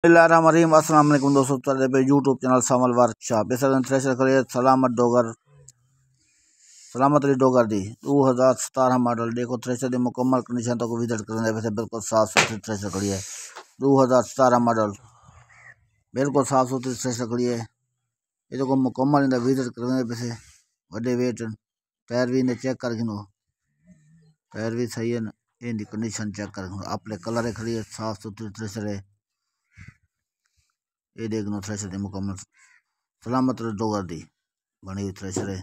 अस्सलाम वालेकुम दोस्तों चल पे यूट्यूब चैनल सामल वर्कशॉप इस थ्रेशर करिए सलामत डोगर सलामत अली डोगर दी दो हज़ार सतारह मॉडल देखो थ्रेशर की मुकम्मल कंडीशन तक तो विजिट करने वैसे बिल्कुल साफ सुथरी थ्रेशर करिए दो हज़ार सतारह मॉडल बिल्कुल साफ सुथरी थ्रेशर करिए ये तो मुकम्मल इनका विजिट करने वैसे वे वेट पैर भी इन्हें चेक कर गिनो पैर भी सही है इनकी कंडीशन चेक कर अपने कलर खड़ी साफ सुथरी थ्रेशर है ये देखना थ्रेसर दे मुकम्मल सलामत रद्दो कर दी बनी हुई थ्रेसर है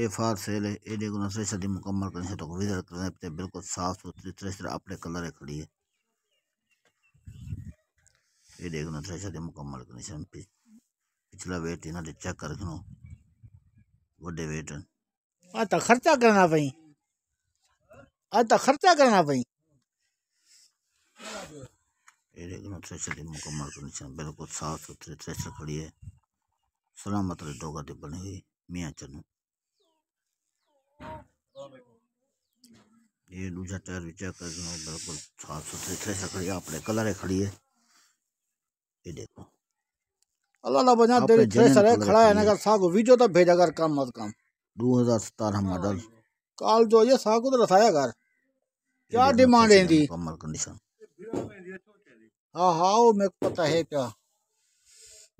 ये फार सेल है ये देखना थ्रेसर की मुकम्मल करने से तो विजर करने पे बिल्कुल साफ सुथरी थ्रेसर अपने कलर है खड़ी है ये देखना थ्रेसर की मुकम्मल करने से पिछला वेट इन्होंने चेक कर रखना वे वेट हैं तो खर्चा करना पई अ तो खर्चा करना पई एरिया थ्रेसर की मुकम्मल कंडीशन बिल्कुल साफ सुथरे थ्रेसर खड़ी है सलामत डोगा की बनी हुई मियाँ चनू ये दूसरा टायर भी चेक कर बिल्कुल साफ सुथरे थ्रेसर खड़ी है अपने कलर खड़ी है ये देखो अल्लाह तेरी थ्रेसर है खड़ा है ना अगर सागो तो भेजा कर कम मत कम 2017 मॉडल कल जो ये सागो तो रसाया कर क्या डिमांड है इनकी मुकम्मल कंडीशन हाँ हाँ वो मेरे को पता है क्या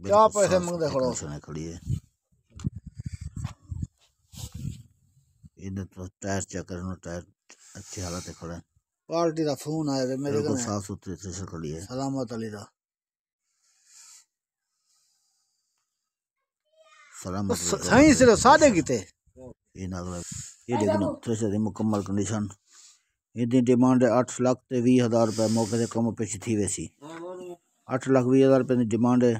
क्या पैसे मंगते खड़ो सुने खड़ी है इधर तो टायर चेक करना टायर अच्छी हालत है खड़ा पार्टी का फोन आया मेरे को साफ सुथरी से खड़ी है सलामत अली का सलामत सही सिर्फ सादे किते ये ना ये देखना थ्रेसर की मुकम्मल कंडीशन ਇਹਦੀ ਡਿਮਾਂਡ ਹੈ 8 ਲੱਖ हज़ार रुपये मौके से कम पिछ थी वे ਥੀ ਵੈਸੀ 8 ਲੱਖ हज़ार रुपये की डिमांड है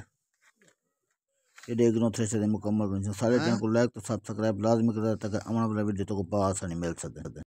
ये इग्नो थे से मुकम्मल बन सारे चैनल को लाइक तो सब्सक्राइब लाजमी कर ताकि अमन वाला वीडियो तो पास नहीं मिल सकते